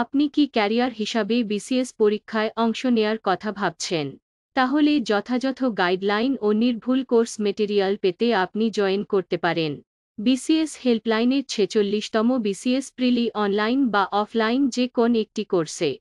আপনি কি ক্যারিয়ার হিসাবে বিসিএস পরীক্ষায় অংশ নেয়ার কথা ভাবছেন তাহলে যথাযথ গাইডলাইন ও নির্ভুল কোর্স মেটেরিয়াল পেতে আপনি জয়েন করতে পারেন বিসিএস হেল্পলাইনের ছেচল্লিশতম বিসিএস প্রিলি অনলাইন বা অফলাইন যে কোন একটি কোর্সে